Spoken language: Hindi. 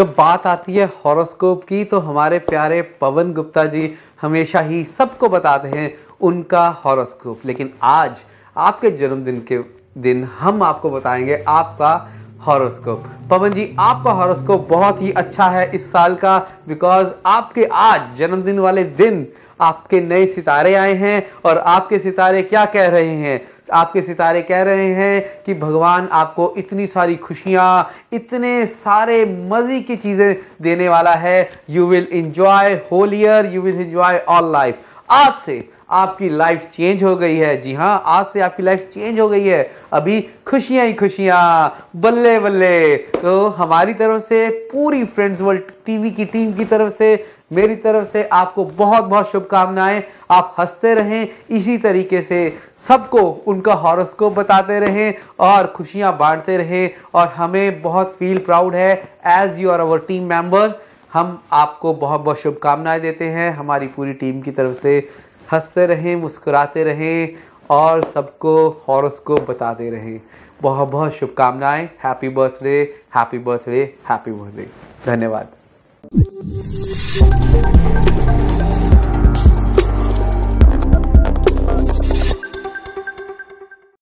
जब बात आती है हॉरोस्कोप की तो हमारे प्यारे पवन गुप्ता जी हमेशा ही सबको बताते हैं उनका हॉरोस्कोप लेकिन आज आपके जन्मदिन के दिन हम आपको बताएंगे आपका हॉरोस्कोप पवन जी आपका हॉरोस्कोप बहुत ही अच्छा है इस साल का बिकॉज आपके आज जन्मदिन वाले दिन आपके नए सितारे आए हैं और आपके सितारे क्या कह रहे हैं आपके सितारे कह रहे हैं कि भगवान आपको इतनी सारी खुशियाँ इतने सारे मज़े की चीज़ें देने वाला है you will enjoy whole year you will enjoy all life आज से आपकी लाइफ चेंज हो गई है जी हाँ आज से आपकी लाइफ चेंज हो गई है अभी खुशियां ही खुशियां बल्ले बल्ले तो हमारी तरफ से पूरी फ्रेंड्स वर्ल्ड टीवी की टीम की तरफ से मेरी तरफ से आपको बहुत बहुत शुभकामनाएं आप हंसते रहें इसी तरीके से सबको उनका हॉरोस्कोप बताते रहें और खुशियां बांटते रहें और हमें बहुत फील प्राउड है as you are our team member हम आपको बहुत बहुत शुभकामनाएं देते हैं हमारी पूरी टीम की तरफ से हंसते रहें मुस्कुराते रहें और सबको को बताते रहें बहुत बहुत शुभकामनाएं happy birthday happy birthday happy birthday धन्यवाद